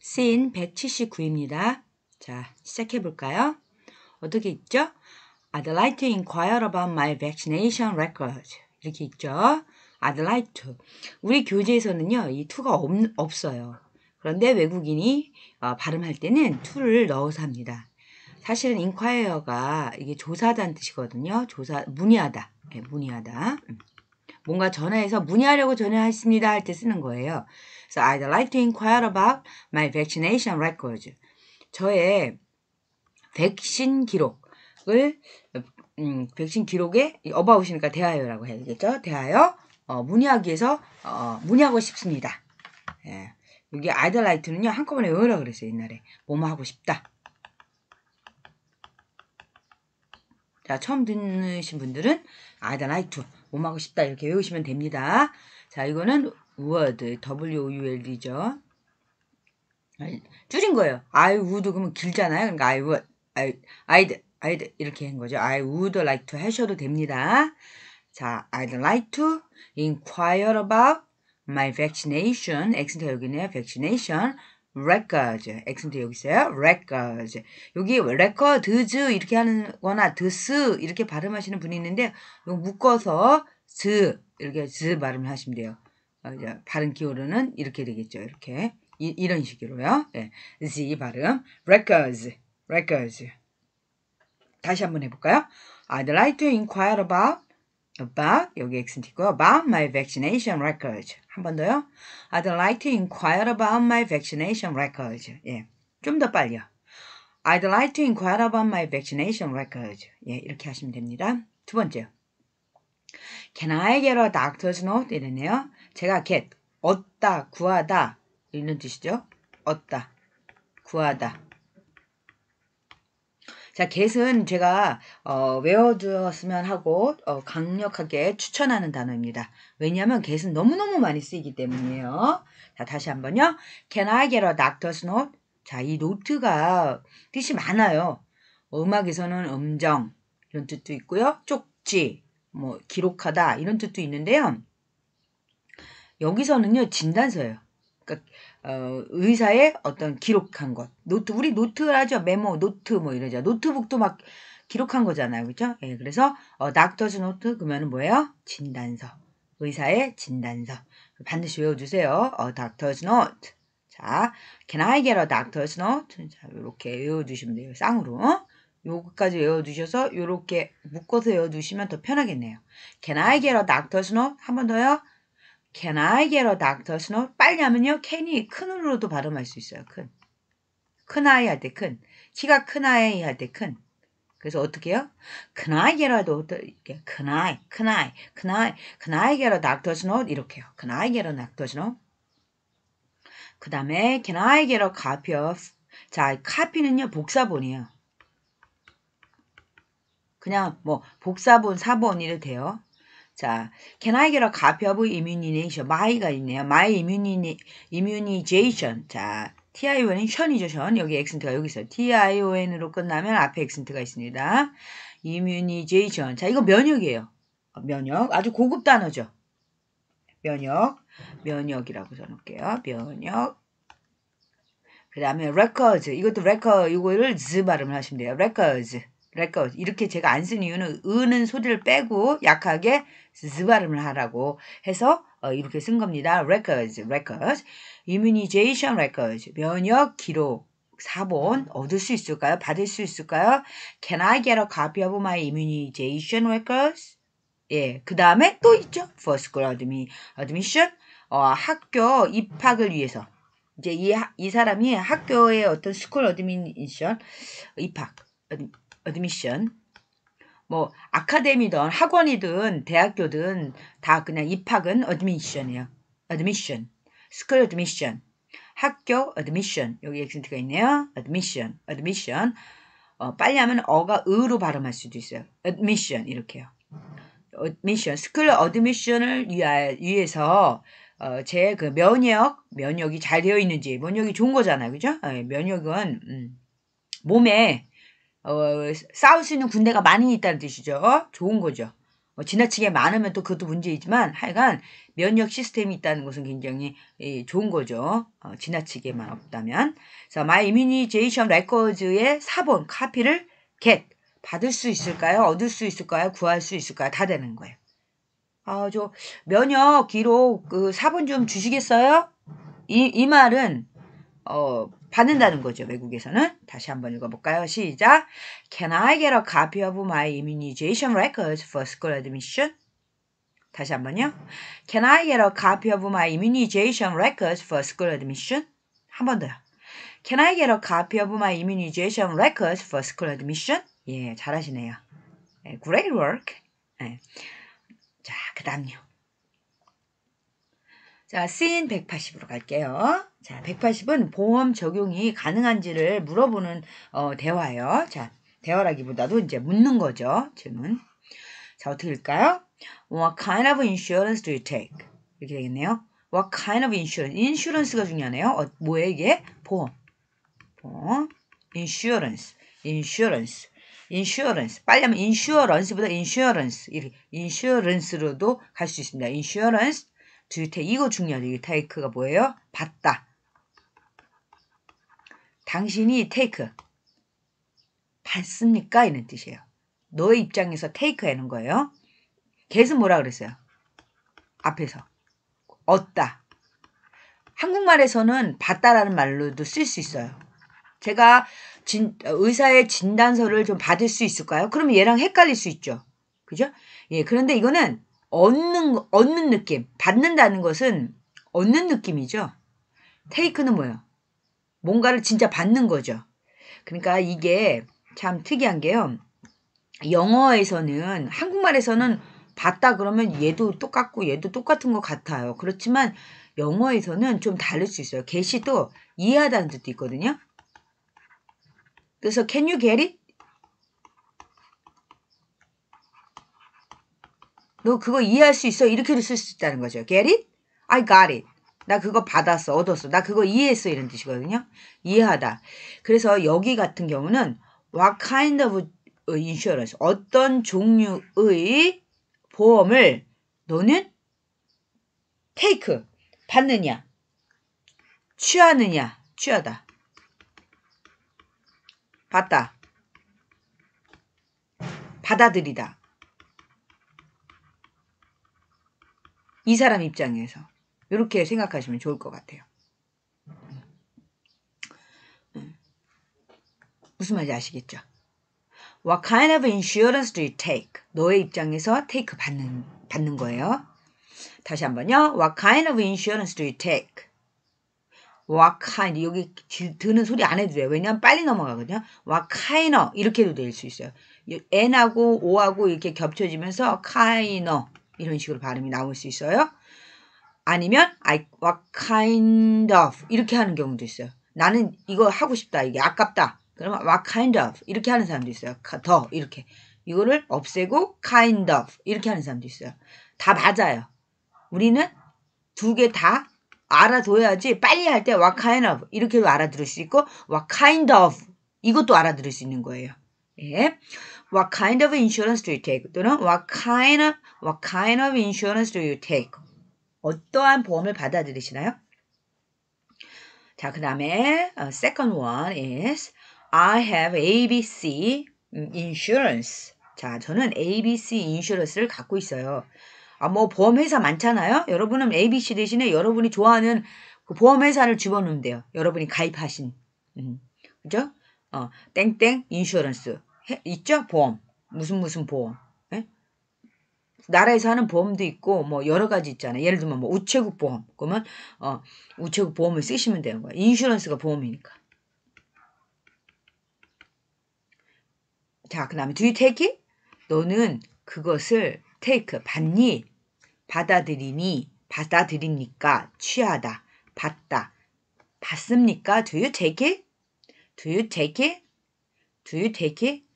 쓰인 179입니다. 자, 시작해 볼까요? 어떻게 있죠? I'd like to inquire about my vaccination record. 이렇게 있죠? I'd like to. 우리 교재에서는요, 이 to가 없, 없어요. 그런데 외국인이 어, 발음할 때는 to를 넣어서 합니다. 사실은 inquire가 이게 조사하다 뜻이거든요. 조사, 문의하다. 네, 문의하다. 음. 뭔가 전화해서 문의하려고 전화했습니다 할 때 쓰는 거예요. So I'd like to inquire about my vaccination records. 저의 백신 기록을 음, 백신 기록에 어바웃이니까 대하여라고 해야겠죠? 대하여 어, 문의하기 위해서 어, 문의하고 싶습니다. 예. 여기 아이들라이트는요 한꺼번에 외우라 그랬어요 옛날에 뭐뭐 하고 싶다. 자 처음 듣는 분들은 아이들라이트 몸하고 싶다 이렇게 외우시면 됩니다. 자 이거는 word, w-u-l-d죠. 줄인 거예요. I would 그러면 길잖아요. 그러니까 I would, I, I'd, I'd 이렇게 한 거죠. I would like to 하셔도 됩니다. 자, I'd like to inquire about my vaccination. 엑센터 여기네요. vaccination record. 액센트 여기 있어요. record. 여기 records 이렇게 하는 거나 this 이렇게 발음하시는 분이 있는데 이거 묶어서 z 이렇게 z 발음을 하시면 돼요. 발음 어, 기호로는 이렇게 되겠죠. 이렇게. 이, 런 식으로요. 네. z 발음. records. records. 다시 한번 해볼까요? I'd like to inquire about But 여기 x는 있고요. About my vaccination records. 한 번 더요. I'd like to inquire about my vaccination records. 예, 좀 더 빨리요. I'd like to inquire about my vaccination records. 예, 이렇게 하시면 됩니다. 두 번째요. Can I get a doctor's note? 이랬네요. 제가 get, 얻다, 구하다 이런 뜻이죠. 얻다, 구하다. 자, g 은 제가 어, 외워두었으면 하고 어, 강력하게 추천하는 단어입니다. 왜냐하면 g 은 너무너무 많이 쓰이기 때문이에요. 자, 다시 한번요. Can I get a doctor's note? 자, 이 노트가 뜻이 많아요. 음악에서는 음정 이런 뜻도 있고요. 쪽지, 뭐 기록하다 이런 뜻도 있는데요. 여기서는요. 진단서예요. 그러니까 어, 의사의 어떤 기록한 것 노트 우리 노트라죠 메모 노트 뭐 이러죠 노트북도 막 기록한 거잖아요 그죠 예 그래서 어, 닥터즈 노트 그러면은 뭐예요 진단서 의사의 진단서 반드시 외워주세요 어, 닥터즈 노트 자 can I get a doctor's note 자 이렇게 외워주시면 돼요 쌍으로 요거까지 외워주셔서 요렇게 묶어서 외워두시면더 편하겠네요. Can I get a doctor's note? 한 번 더요. Can I get a doctor snow? 빨리 하면요. 캔이 큰으로도 발음할 수 있어요. 큰. 큰 아이 할 때 큰. 키가 큰 아이 할 때 큰. 그래서 어떻게 해요? Can I get a doctor? Can I? Can I? Can I? Can I get a doctor snow? 이렇게 요 Can I get a doctor snow? 그 다음에 Can I get a copy of? 자, copy는요. 복사본이에요. 그냥 뭐 복사본, 사본이래 돼요. 자, can I get a copy of immunization? my가 있네요. my immunization. 자, tion, 션이죠, 션. 여기 액센트가 여기 있어요. tion으로 끝나면 앞에 액센트가 있습니다. immunization. 자, 이거 면역이에요. 어, 면역. 아주 고급 단어죠. 면역. 면역이라고 써놓을게요. 면역. 그 다음에 records. 이것도 record, 이거를 z 발음을 하시면 돼요. records. 레컷 그러니까 이렇게 제가 안 쓴 이유는 으는 소리를 빼고 약하게 스 발음을 하라고 해서 어, 이렇게 쓴 겁니다. records, records, immunization records, 면역 기록 4번 얻을 수 있을까요? 받을 수 있을까요? Can I get a copy of my immunization records? 예, 그 다음에 또 있죠. For school admission, 어, 학교 입학을 위해서 이제 이, 이 사람이 학교의 어떤 스쿨 어드미니션 입학 어드미션 뭐 아카데미든 학원이든 대학교든 다 그냥 입학은 어드미션이에요. 어드미션. 스쿨 어드미션. 학교 어드미션. 여기 엑센트가 있네요. 어드미션. 어드미션. 어, 빨리 하면 어가 으로 발음할 수도 있어요. admission 이렇게요. admission, 스쿨 어드미션을 위해서 어, 제그 면역, 면역이 잘 되어 있는지 면역이 좋은 거잖아요. 그죠? 예, 면역은 음, 몸에 어, 어, 어, 싸울 수 있는 군대가 많이 있다는 뜻이죠. 어? 좋은 거죠. 어, 지나치게 많으면 또 그것도 문제이지만 하여간 면역 시스템이 있다는 것은 굉장히 예, 좋은 거죠. 어, 지나치게만 없다면. 자, My Immunization Records의 4번 카피를 get 받을 수 있을까요? 얻을 수 있을까요? 구할 수 있을까요? 다 되는 거예요. 아, 저 면역 기록 그 4번 좀 주시겠어요? 이, 이 말은 어, 받는다는 거죠. 외국에서는. 다시 한번 읽어볼까요? 시작. Can I get a copy of my immunization records for school admission? 다시 한번요. Can I get a copy of my immunization records for school admission? 한 번 더요. Can I get a copy of my immunization records for school admission? 예, 잘하시네요. 예, great work. 예. 자, 그 다음요. 자, CN 180으로 갈게요. 자, 180은 보험 적용이 가능한지를 물어보는 어, 대화요. 자, 대화라기보다도 이제 묻는 거죠. 질문. 자, 어떻게 읽까요? What kind of insurance do you take? 이렇게 되겠네요. What kind of insurance? insurance가 중요하네요. 어, 뭐예요, 이게? 보험. 보험. insurance. insurance. insurance. 빨리 하면 insurance보다 insurance. 이렇게 insurance로도 갈 수 있습니다. insurance. 주 테, 이거 중요하죠. 이 take가 뭐예요? 봤다. 당신이 t 이크 봤습니까? 이런 뜻이에요. 너의 입장에서 t 이크 하는 거예요. 걔는 뭐라 그랬어요? 앞에서 얻다. 한국말에서는 봤다라는 말로도 쓸 수 있어요. 제가 진, 의사의 진단서를 좀 받을 수 있을까요? 그러면 얘랑 헷갈릴 수 있죠. 그죠? 예, 그런데 이거는 얻는, 얻는 느낌. 받는다는 것은 얻는 느낌이죠. 테이크는 뭐예요? 뭔가를 진짜 받는 거죠. 그러니까 이게 참 특이한 게요. 영어에서는 한국말에서는 받다 그러면 얘도 똑같고 얘도 똑같은 것 같아요. 그렇지만 영어에서는 좀 다를 수 있어요. 게시도 이해하다는 뜻도 있거든요. 그래서 can you get it? 너 그거 이해할 수 있어? 이렇게도 쓸 수 있다는 거죠. Get it? I got it. 나 그거 받았어. 얻었어. 나 그거 이해했어. 이런 뜻이거든요. 이해하다. 그래서 여기 같은 경우는 what kind of insurance? 어떤 종류의 보험을 너는 take 받느냐? 취하느냐? 취하다. 받다. 받아들이다. 이 사람 입장에서 이렇게 생각하시면 좋을 것 같아요. 음. 무슨 말인지 아시겠죠? What kind of insurance do you take? 너의 입장에서 take 받는, 받는 거예요. 다시 한번요. What kind of insurance do you take? What kind, 여기 드는 소리 안 해도 돼요. 왜냐면 빨리 넘어가거든요. What kind of, 이렇게 도될 수 있어요. N하고 O하고 이렇게 겹쳐지면서 kind of, 이런 식으로 발음이 나올 수 있어요. 아니면 I what kind of 이렇게 하는 경우도 있어요. 나는 이거 하고 싶다. 이게 아깝다. 그러면 what kind of 이렇게 하는 사람도 있어요. 더 이렇게. 이거를 없애고 kind of 이렇게 하는 사람도 있어요. 다 맞아요. 우리는 두 개 다 알아둬야지 빨리 할 때 what kind of 이렇게도 알아들을 수 있고 what kind of 이것도 알아들을 수 있는 거예요. 예. what kind of insurance do you take? 또는 what kind of, what kind of insurance do you take? 어떠한 보험을 받아들이시나요? 자, 그 다음에 uh, second one is I have ABC insurance. 자, 저는 ABC insurance를 갖고 있어요. 아, 뭐 보험회사 많잖아요. 여러분은 ABC 대신에 여러분이 좋아하는 그 보험회사를 집어넣으면 돼요. 여러분이 가입하신. 음, 그죠? 어, 땡땡 인슈런스. 해, 있죠? 보험. 무슨 무슨 보험. 예? 나라에서 하는 보험도 있고 뭐 여러 가지 있잖아요. 예를 들면 뭐 우체국 보험. 그러면 어, 우체국 보험을 쓰시면 되는 거예요. 인슈런스가 보험이니까. 자, 그다음에 do you take it? 너는 그것을 take 받니? 받아들이니? 받아들이니까 취하다. 받다. 받습니까? do you take it? do you take it? do you take it?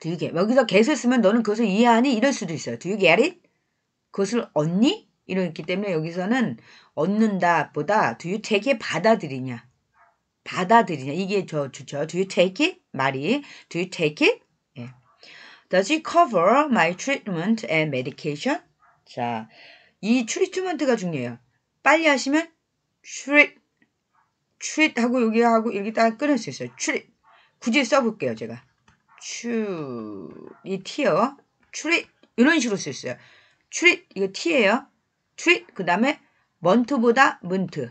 Do you get? 여기서 get을 쓰면 너는 그것을 이해하니? 이럴 수도 있어요. Do you get it? 그것을 얻니? 이러기 때문에 여기서는 얻는다 보다 do you take it? 받아들이냐. 받아들이냐. 이게 저 좋죠. do you take it? 말이 do you take it? 예. Does it cover my treatment and medication? 자, 이 트리트먼트가 중요해요. 빨리 하시면 treat, treat 하고 여기 하고 이렇게 딱 끊을 수 있어요. treat. 굳이 써볼게요, 제가. 추, 이 티요. 출입, 이런 식으로 쓸 수 있어요. 출입, 이거 티예요. 출입, 그 다음에 먼트보다 문트.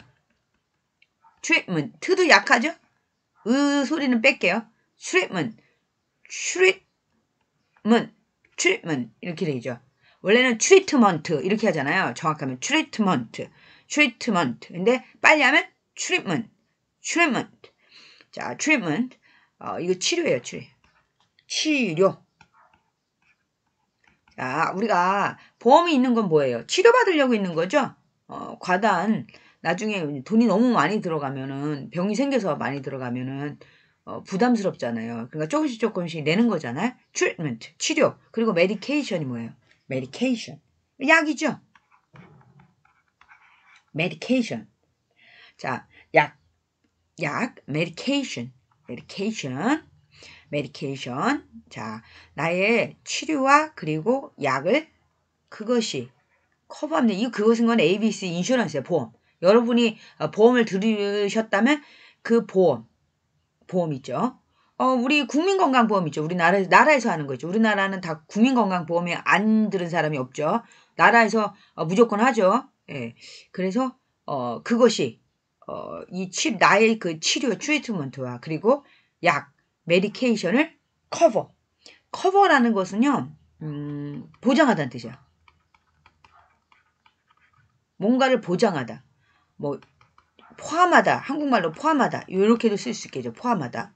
출입먼 트도 약하죠? 으 소리는 뺄게요. 출입문, 출입문, 출입먼 이렇게 되죠. 원래는 트리트먼트 이렇게 하잖아요. 정확하면 트리트먼트, 트리트먼트. 근데 빨리 하면 트리트먼트, 트리트먼트. 자, 트리트먼트. 어, 이거 치료예요, 치료. 치료. 자, 우리가 보험이 있는 건 뭐예요? 치료받으려고 있는 거죠? 어, 과단, 나중에 돈이 너무 많이 들어가면은, 병이 생겨서 많이 들어가면은, 어, 부담스럽잖아요. 그러니까 조금씩 조금씩 내는 거잖아요. 트리트먼트, 치료. 그리고 메디케이션이 뭐예요? 메디케이션. 약이죠? 메디케이션. 자, 약, 약, 메디케이션, 메디케이션. 메디케이션 자, 나의 치료와 그리고 약을 그것이 커버합니다. 이 그것은 건 ABC 인슈런스의 보험. 여러분이 어, 보험을 들으셨다면 그 보험, 보험 있죠. 어, 우리 국민건강보험 있죠. 우리나라, 나라에서 하는 거죠. 우리나라는 다 국민건강보험에 안 들은 사람이 없죠. 나라에서 어, 무조건 하죠. 예. 그래서, 어, 그것이, 어, 이 칩, 나의 그 치료, 트리트먼트와 그리고 약, 메디케이션을 커버. 커버라는 것은요. 음, 보장하다는 뜻이야. 뭔가를 보장하다. 뭐 포함하다. 한국말로 포함하다. 이렇게도 쓸 수 있겠죠. 포함하다.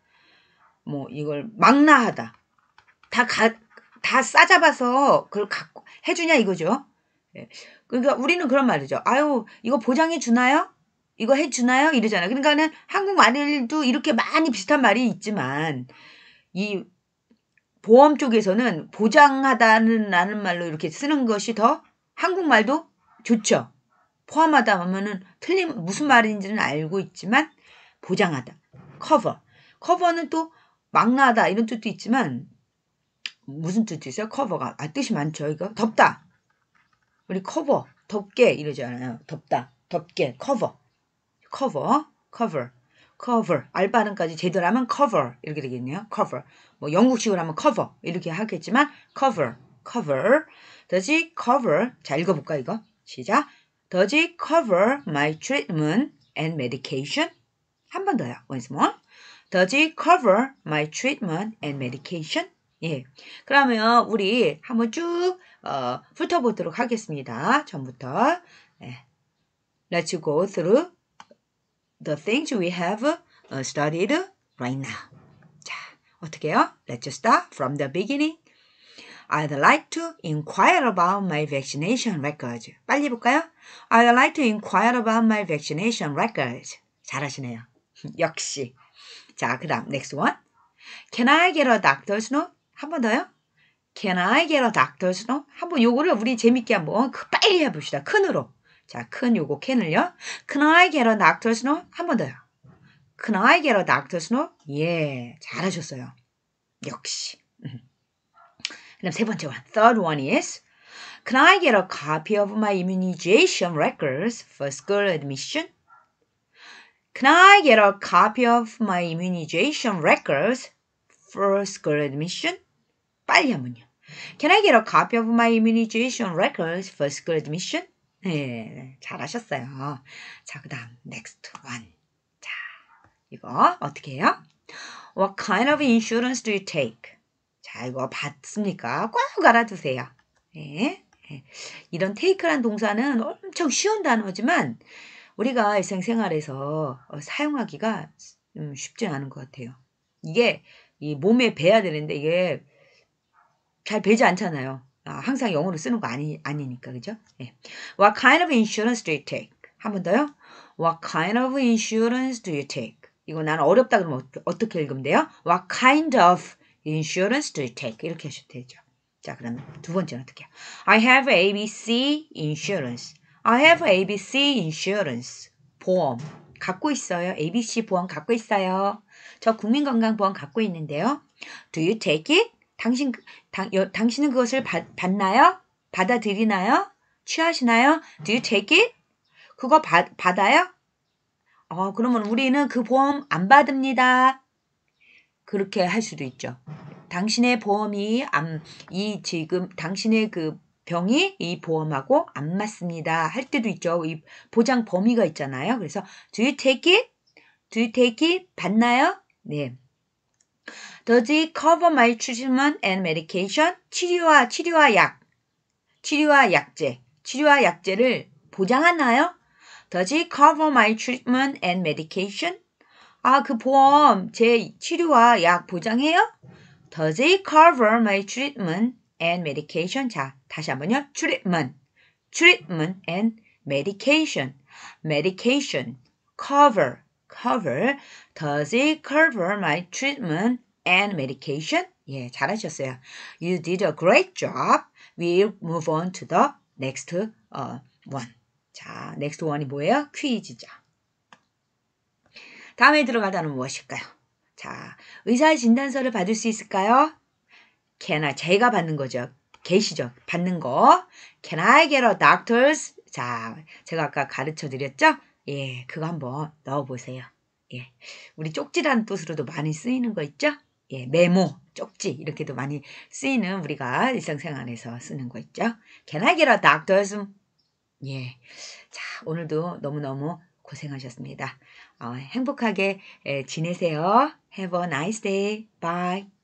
뭐 이걸 망라하다. 다 가, 다 싸잡아서 그걸 갖고 해주냐 이거죠. 예. 그러니까 우리는 그런 말이죠. 아유 이거 보장해 주나요? 이거 해주나요? 이러잖아요. 그러니까는 한국 말도 이렇게 많이 비슷한 말이 있지만 이 보험 쪽에서는 보장하다는 말로 이렇게 쓰는 것이 더 한국말도 좋죠. 포함하다 하면은 틀린 무슨 말인지는 알고 있지만 보장하다, 커버, 커버는 또막라다 이런 뜻도 있지만 무슨 뜻도 있어요? 커버가 아 뜻이 많죠. 이거 덥다. 우리 커버 덥게 이러잖아요. 덥다, 덥게 커버. cover, cover, cover. 알 발음까지 제대로 하면 cover 이렇게 되겠네요. cover. 뭐 영국식으로 하면 cover 이렇게 하겠지만 cover, cover. Does it cover? 자 읽어볼까 이거 시작. Does it cover my treatment and medication? 한 번 더요. Once more. Does it cover my treatment and medication? 예. 그러면 우리 한 번 쭉 어, 훑어보도록 하겠습니다. 전부터. 예. Let's go through the things we have studied right now. 자, 어떻게 요 Let's start from the beginning. I'd like to inquire about my vaccination records. 빨리 볼까요? I'd like to inquire about my vaccination records. 잘하시네요. 역시. 자, 그 다음, next one. Can I get a doctor's note? 한 번 더요. Can I get a doctor's note? 한번 요거를 우리 재밌게 한번 빨리 해봅시다. 큰으로. 자, 큰 요거 캔을요. Can I get a doctor snow? 한번 더요. Can I get a doctor snow? 예, 잘하셨어요. 역시. 그럼 세 번째 원. Third one is Can I get a copy of my immunization records for school admission? Can I get a copy of my immunization records for school admission? 빨리 하면요. Can I get a copy of my immunization records for school admission? 네, 잘하셨어요. 자, 그 다음 next one. 자, 이거 어떻게 해요? What kind of insurance do you take? 자, 이거 봤습니까? 꼭 알아두세요. 네. 예, 예. 이런 테이크란 동사는 엄청 쉬운 단어지만 우리가 일상생활에서 어, 사용하기가 쉽지 않은 것 같아요. 이게 이 몸에 배야 되는데 이게 잘 배지 않잖아요. 항상 영어로 쓰는 거 아니, 아니니까 그죠? 예. What kind of insurance do you take? 한 번 더요. What kind of insurance do you take? 이거 나는 어렵다 그러면 어떻게 읽으면 돼요? What kind of insurance do you take? 이렇게 하셔도 되죠. 자 그러면 두 번째는 어떻게 해요? I have ABC insurance. I have ABC insurance. 보험. 갖고 있어요. ABC 보험 갖고 있어요. 저 국민건강보험 갖고 있는데요. Do you take it? 당신 그, 당, 여, 당신은 그것을 받, 받나요? 받아들이나요? 취하시나요? Do you take it? 그거 받, 받아요? 어, 그러면 우리는 그 보험 안 받습니다. 그렇게 할 수도 있죠. 당신의 보험이 안, 이 지금 당신의 그 병이 이 보험하고 안 맞습니다. 할 때도 있죠. 이 보장 범위가 있잖아요. 그래서 do you take it? do you take it? 받나요? 네. Does it cover my treatment and medication? 치료와 치료와 약, 치료와 약제, 치료와 약제를 보장하나요? Does it cover my treatment and medication? 아, 그 보험 제 치료와 약 보장해요? Does it cover my treatment and medication? 자, 다시 한번요. treatment, treatment and medication, medication, cover, cover? Does it cover my treatment and medication? 예, 잘하셨어요. You did a great job. We'll move on to the next uh, one. 자, next one이 뭐예요? 퀴즈죠. 다음에 들어가다는 무엇일까요? 자, 의사 진단서를 받을 수 있을까요? Can I, 제가 받는 거죠. 계시죠. 받는 거. Can I get a doctor's? 자, 제가 아까 가르쳐 드렸죠? 예, 그거 한번 넣어보세요. 예, 우리 쪽지란 뜻으로도 많이 쓰이는 거 있죠? 예, 메모, 쪽지 이렇게도 많이 쓰이는 우리가 일상생활에서 쓰는 거 있죠? Can I get a doctor's? 예, 자 오늘도 너무너무 고생하셨습니다. 어, 행복하게 예, 지내세요. Have a nice day. Bye.